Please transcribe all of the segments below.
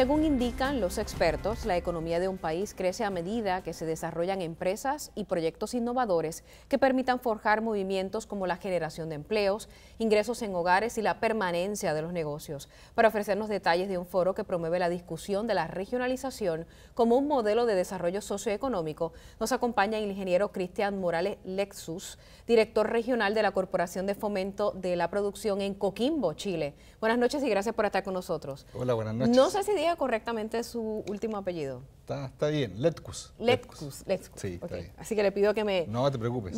Según indican los expertos, la economía de un país crece a medida que se desarrollan empresas y proyectos innovadores que permitan forjar movimientos como la generación de empleos, ingresos en hogares y la permanencia de los negocios. Para ofrecernos detalles de un foro que promueve la discusión de la regionalización como un modelo de desarrollo socioeconómico, nos acompaña el ingeniero Cristian Morales Lexus, director regional de la Corporación de Fomento de la Producción en Coquimbo, Chile. Buenas noches y gracias por estar con nosotros. Hola, buenas noches. No sé si correctamente su último apellido. Está, bien, Letkus. Letkus, Letkus. Sí, Así que le pido que me...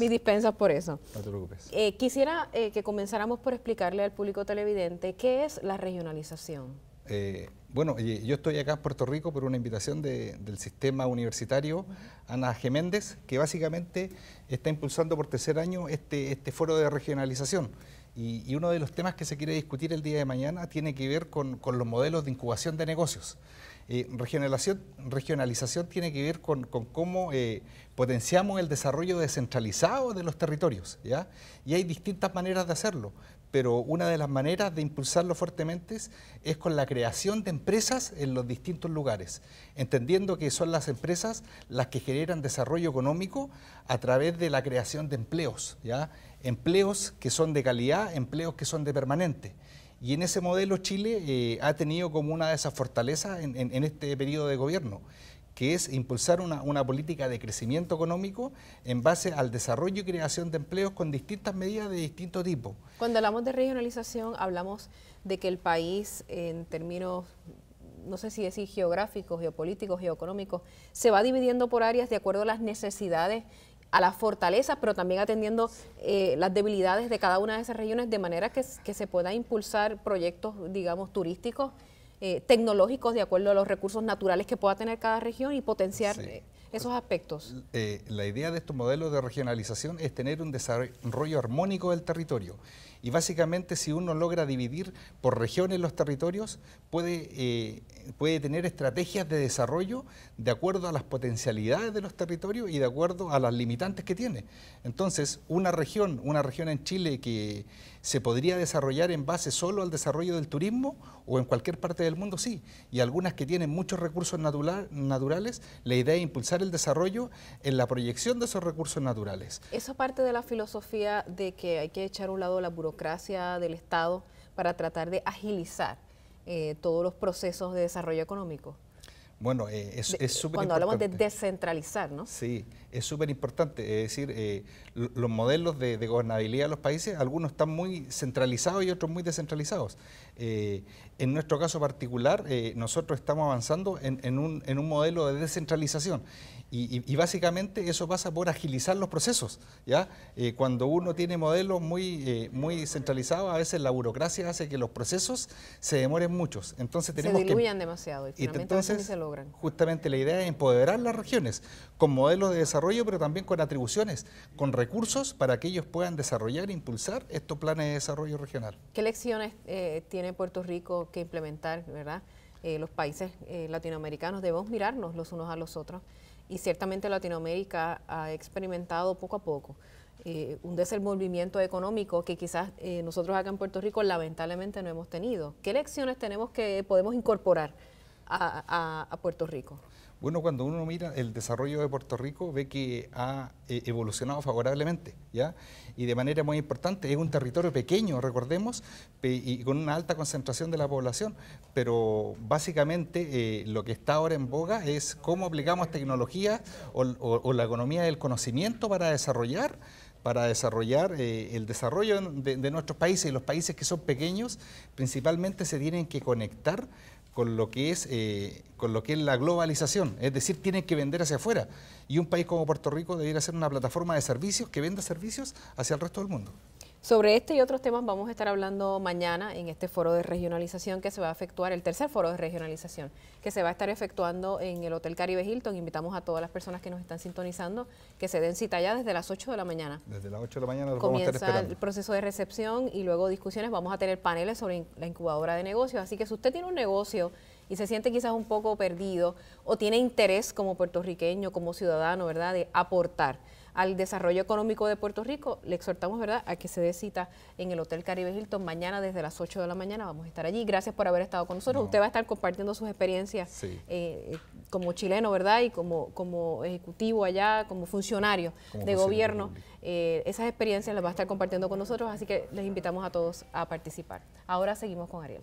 dispensas por eso. No te preocupes. Eh, quisiera eh, que comenzáramos por explicarle al público televidente qué es la regionalización. Eh, bueno, yo estoy acá en Puerto Rico por una invitación del sistema universitario Ana Geméndez, que básicamente está impulsando por tercer año este, este foro de regionalización. Y, uno de los temas que se quiere discutir el día de mañana tiene que ver con, los modelos de incubación de negocios. Eh, regionalización, tiene que ver con, cómo eh, potenciamos el desarrollo descentralizado de los territorios, ¿ya? Y hay distintas maneras de hacerlo, pero una de las maneras de impulsarlo fuertemente es con la creación de empresas en los distintos lugares, entendiendo que son las empresas las que generan desarrollo económico a través de la creación de empleos, ¿ya? empleos que son de calidad, empleos que son de permanente. Y en ese modelo Chile eh, ha tenido como una de esas fortalezas en, en este periodo de gobierno, que es impulsar una, política de crecimiento económico en base al desarrollo y creación de empleos con distintas medidas de distinto tipo. Cuando hablamos de regionalización, hablamos de que el país, en términos, no sé si decir geográficos, geopolíticos, geoeconómicos, se va dividiendo por áreas de acuerdo a las necesidades a las fortalezas, pero también atendiendo eh, las debilidades de cada una de esas regiones de manera que, que se pueda impulsar proyectos, digamos, turísticos eh, tecnológicos de acuerdo a los recursos naturales que pueda tener cada región y potenciar eh, esos aspectos. Eh, la idea de estos modelos de regionalización es tener un desarrollo armónico del territorio. Y básicamente si uno logra dividir por regiones los territorios, puede, puede tener estrategias de desarrollo de acuerdo a las potencialidades de los territorios y de acuerdo a las limitantes que tiene. Entonces, una región, una región en Chile que se podría desarrollar en base solo al desarrollo del turismo o en cualquier parte del el mundo sí, y algunas que tienen muchos recursos naturales, la idea es impulsar el desarrollo en la proyección de esos recursos naturales. Eso parte de la filosofía de que hay que echar a un lado la burocracia del Estado para tratar de agilizar eh, todos los procesos de desarrollo económico. Bueno, eh, es súper importante. Cuando hablamos de descentralizar, ¿no? Sí, es súper importante. Es decir, eh, los modelos de, gobernabilidad de los países, algunos están muy centralizados y otros muy descentralizados. Eh, en nuestro caso particular, nosotros estamos avanzando en, un, modelo de descentralización. Y, básicamente eso pasa por agilizar los procesos. ¿ya? cuando uno tiene modelos muy, muy centralizados, a veces la burocracia hace que los procesos se demoren muchos. Entonces tenemos se diluyan demasiado y, finalmente entonces, Justamente la idea es empoderar las regiones con modelos de desarrollo, pero también con atribuciones, con recursos para que ellos puedan desarrollar e impulsar estos planes de desarrollo regional. ¿Qué lecciones eh, tiene Puerto Rico que implementar, verdad? Eh, los países eh, latinoamericanos debemos mirarnos los unos a los otros y ciertamente Latinoamérica ha experimentado poco a poco un desenvolvimiento económico que quizás nosotros acá en Puerto Rico lamentablemente no hemos tenido. ¿Qué lecciones tenemos que podemos incorporar a, Puerto Rico? Bueno, cuando uno mira el desarrollo de Puerto Rico, ve que ha eh, evolucionado favorablemente, ¿ya? Y de manera muy importante, es un territorio pequeño, recordemos, y con una alta concentración de la población, pero básicamente eh, lo que está ahora en boga es cómo aplicamos tecnología o, la economía del conocimiento para desarrollar para desarrollar eh, el desarrollo de, de nuestros países y los países que son pequeños principalmente se tienen que conectar con lo que es, eh, con lo que es la globalización, es decir, tienen que vender hacia afuera. Y un país como Puerto Rico debería ser una plataforma de servicios que venda servicios hacia el resto del mundo. Sobre este y otros temas vamos a estar hablando mañana en este foro de regionalización que se va a efectuar, el tercer foro de regionalización que se va a estar efectuando en el Hotel Caribe Hilton. Invitamos a todas las personas que nos están sintonizando que se den cita ya desde las 8 de la mañana. Desde las 8 de la mañana Comienza el proceso de recepción y luego discusiones. Vamos a tener paneles sobre la incubadora de negocios. Así que si usted tiene un negocio y se siente quizás un poco perdido o tiene interés como puertorriqueño, como ciudadano, ¿verdad?, de aportar al desarrollo económico de Puerto Rico. Le exhortamos, ¿verdad?, a que se dé cita en el Hotel Caribe Hilton mañana desde las 8 de la mañana. Vamos a estar allí. Gracias por haber estado con nosotros. Usted va a estar compartiendo sus experiencias eh, como chileno, ¿verdad?, y como, como ejecutivo allá, como funcionario de gobierno. Eh, esas experiencias las va a estar compartiendo con nosotros, así que les invitamos a todos a participar. Ahora seguimos con Ariel.